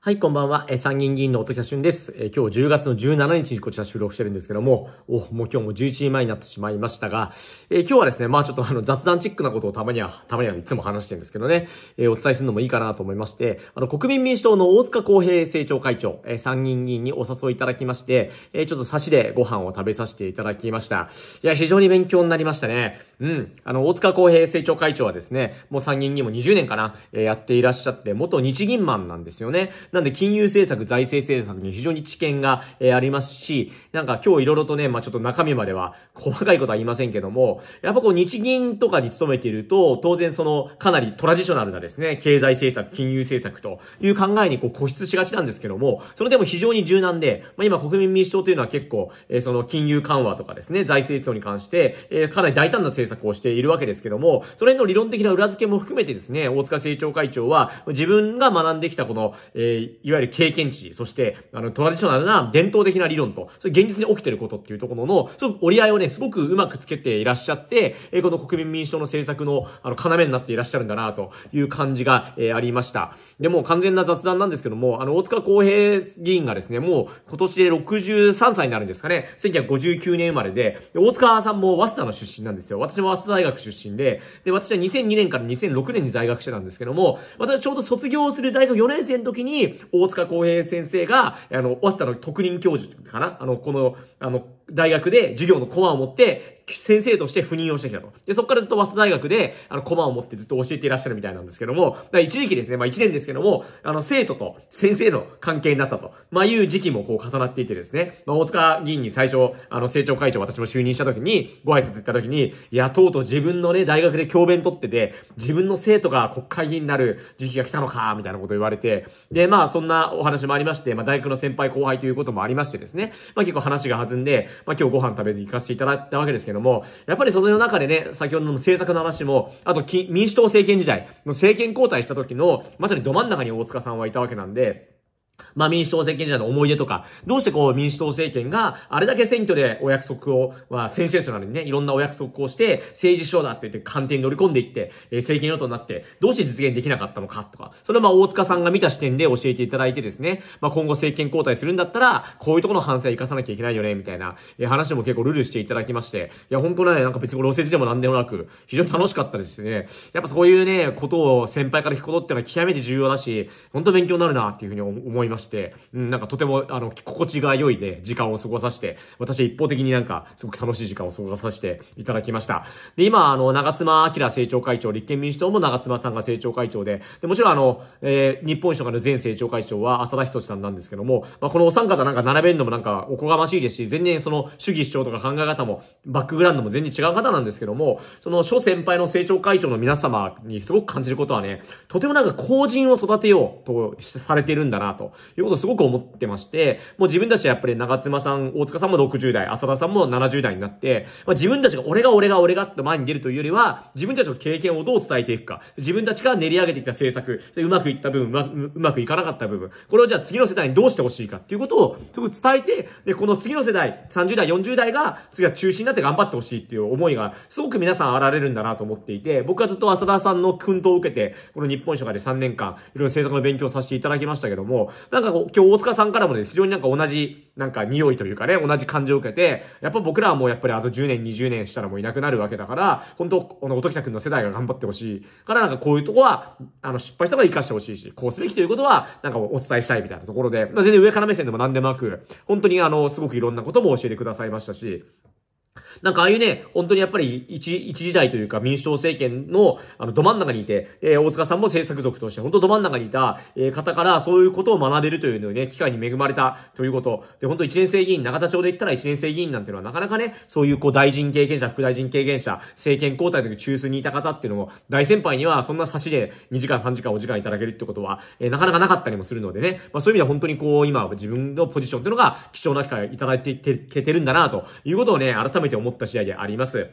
はい、こんばんは。え参議院議員の音喜多俊です。えー、今日10月の17日にこちら収録してるんですけども、お、もう今日も11時前になってしまいましたが、えー、今日はですね、まあちょっとあの雑談チックなことをたまには、たまにはいつも話してるんですけどね、えお伝えするのもいいかなと思いまして、あの、国民民主党の大塚公平政調会長、え参議院議員にお誘いいただきまして、えちょっと差しでご飯を食べさせていただきました。いや、非常に勉強になりましたね。うん。あの、大塚公平政調会長はですね、もう参議院にも20年かな、えー、やっていらっしゃって、元日銀マンなんですよね。なんで、金融政策、財政政策に非常に知見が、えー、ありますし、なんか今日いろいろとね、まあ、ちょっと中身までは、細かいことは言いませんけども、やっぱこう日銀とかに勤めていると、当然その、かなりトラディショナルなですね、経済政策、金融政策という考えにこう固執しがちなんですけども、それでも非常に柔軟で、まあ、今国民民主党というのは結構、えー、その金融緩和とかですね、財政思想に関して、えー、かなり大胆な政策政策をしているわけですけども、それの理論的な裏付けも含めてですね、大塚政調会長は、自分が学んできたこの、えー、いわゆる経験値、そして、あの、トラディショナルな伝統的な理論と、それ現実に起きてることっていうところの、その折り合いをね、すごくうまくつけていらっしゃって、えー、この国民民主党の政策の、あの、要になっていらっしゃるんだな、という感じが、えー、ありました。で、も完全な雑談なんですけども、あの、大塚公平議員がですね、もう、今年で63歳になるんですかね、1959年生まれで、大塚さんも早稲田の出身なんですよ。私私も早稲田大学出身で、で、私は2002年から2006年に在学してたんですけども、私ちょうど卒業する大学4年生の時に、大塚康平先生が、あの、早稲田の特任教授かなあの、この、あの、大学で授業のコマを持って、先生として赴任をしてきたと。で、そこからずっと早稲田大学で、あの、コマを持ってずっと教えていらっしゃるみたいなんですけども、一時期ですね、まあ一年ですけども、あの、生徒と先生の関係になったと、まあいう時期もこう重なっていてですね、まあ大塚議員に最初、あの、政調会長私も就任した時に、ご挨拶行った時に、いや、とうとう自分のね、大学で教鞭取ってて、自分の生徒が国会議員になる時期が来たのか、みたいなこと言われて、で、まあそんなお話もありまして、まあ大学の先輩後輩ということもありましてですね、まあ結構話が弾んで、まあ、今日ご飯食べに行かせていただいたわけですけども、やっぱりその中でね、先ほどの政策の話も、あと民主党政権時代政権交代した時の、まさにど真ん中に大塚さんはいたわけなんで、まあ民主党政権時代の思い出とか、どうしてこう民主党政権があれだけ選挙でお約束を、まあセンセーショナルにね、いろんなお約束をして、政治主張だって言って官邸に乗り込んでいって、えー、政権与党になって、どうして実現できなかったのかとか、それはまあ大塚さんが見た視点で教えていただいてですね、まあ今後政権交代するんだったら、こういうところの反省生かさなきゃいけないよね、みたいな、えー、話も結構ルールしていただきまして、いや本当ね、なんか別に路説でもなんでもなく、非常に楽しかったですね。やっぱそういうね、ことを先輩から聞くことってのは極めて重要だし、本当勉強になるなっていうふうに思いいまして、うん、なんかとても、あの、心地が良いね、時間を過ごさせて、私一方的になんか、すごく楽しい時間を過ごさせていただきました。で、今、あの、長妻明政調会長、立憲民主党も長妻さんが政調会長で、でもちろんあの、えー、日本維新のの前政調会長は浅田仁さんなんですけども、まあ、このお三方なんか並べるのもなんかおこがましいですし、全然その主義主張とか考え方も、バックグラウンドも全然違う方なんですけども、その諸先輩の政調会長の皆様にすごく感じることはね、とてもなんか後人を育てようとされてるんだなと。ということをすごく思ってまして、もう自分たちはやっぱり長妻さん、大塚さんも60代、浅田さんも70代になって、まあ、自分たちが俺が俺が俺がって前に出るというよりは、自分たちの経験をどう伝えていくか、自分たちが練り上げてきた政策、うまくいった部分、うまくいかなかった部分、これをじゃあ次の世代にどうしてほしいかっていうことを、すごく伝えて、で、この次の世代、30代、40代が、次は中心になって頑張ってほしいっていう思いが、すごく皆さんあられるんだなと思っていて、僕はずっと浅田さんの訓導を受けて、この日本書家で3年間、いろいろ政策の勉強をさせていただきましたけども、なんかこう、今日大塚さんからもね、非常になんか同じ、なんか匂いというかね、同じ感情を受けて、やっぱ僕らはもうやっぱりあと10年、20年したらもういなくなるわけだから、本当この音喜多んの世代が頑張ってほしい。からなんかこういうとこは、あの、失敗したから生かしてほしいし、こうすべきということは、なんかお伝えしたいみたいなところで、まあ、全然上から目線でも何でもなく、本当にあの、すごくいろんなことも教えてくださいましたし、なんかああいうね、本当にやっぱり一、一時代というか民主党政権の、あの、ど真ん中にいて、えー、大塚さんも政策族として、本当ど真ん中にいた、えー、方からそういうことを学べるというのね、機会に恵まれたということ。で、本当一年生議員、中田町で言ったら一年生議員なんていうのはなかなかね、そういうこう大臣経験者、副大臣経験者、政権交代という中枢にいた方っていうのも、大先輩にはそんな差しで2時間3時間お時間いただけるってことは、えー、なかなかなかったりもするのでね、まあそういう意味では本当にこう、今自分のポジションっていうのが貴重な機会をいただいてけてるんだなということをね、改めてめて思った試合であります。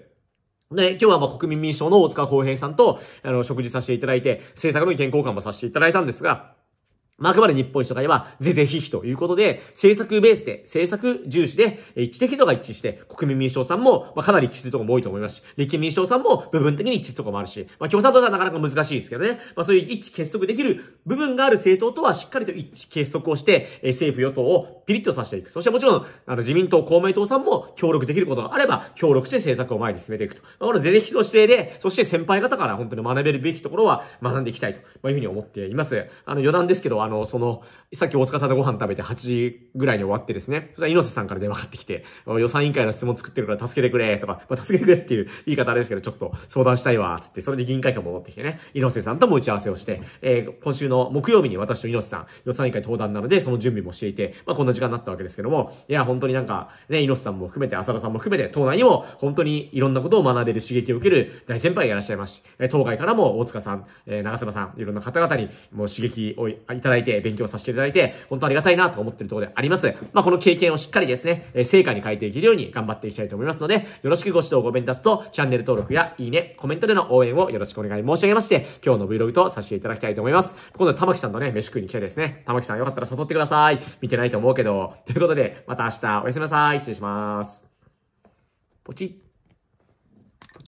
で、今日はまあ国民民主党の大塚康平さんと、あの、食事させていただいて、政策の意見交換もさせていただいたんですが、まあ、あくまで日本一とかには、是ぜ非ひということで、政策ベースで、政策重視で、一致的度が一致して、国民民主党さんも、まあ、かなり一致するところも多いと思いますし、立憲民主党さんも部分的に一致するところもあるし、まあ、共産党さんはなかなか難しいですけどね、まあ、そういう一致結束できる部分がある政党とはしっかりと一致結束をして、え政府与党をピリッとさせていく。そしてもちろん、あの、自民党、公明党さんも協力できることがあれば、協力して政策を前に進めていくと。まあ、この是ぜ非の姿勢で、そして先輩方から本当に学べるべきところは学んでいきたいと、まあ、いうふうに思っています。あの、余談ですけど、あの、その、さっき大塚さんでご飯食べて8時ぐらいに終わってですね、そしたら猪瀬さんから電話がかってきて、予算委員会の質問作ってるから助けてくれとか、まあ、助けてくれっていう言い方あれですけど、ちょっと相談したいわ、つって、それで議員会館戻ってきてね、猪瀬さんとも打ち合わせをして、えー、今週の木曜日に私と猪瀬さん、予算委員会登壇なので、その準備もしていて、まあこんな時間になったわけですけども、いや、本当になんか、ね、猪瀬さんも含めて、浅田さんも含めて、東大にも本当にいろんなことを学べる刺激を受ける大先輩がいらっしゃいますし、え東海からも大塚さん、えー、長妻さん、いろんな方々にもう刺激をいただだいて、勉強させていただいて、本当ありがたいなと思ってるところであります。まあ、この経験をしっかりですね、え成果に変えていけるように頑張っていきたいと思いますので、よろしくご指導ご鞭達と、チャンネル登録やいいね、コメントでの応援をよろしくお願い申し上げまして、今日の Vlog とさせていただきたいと思います。今度は玉木さんのね、飯食いに来てですね、玉木さんよかったら誘ってください。見てないと思うけど、ということで、また明日おやすみなさい。失礼します。ポチッ。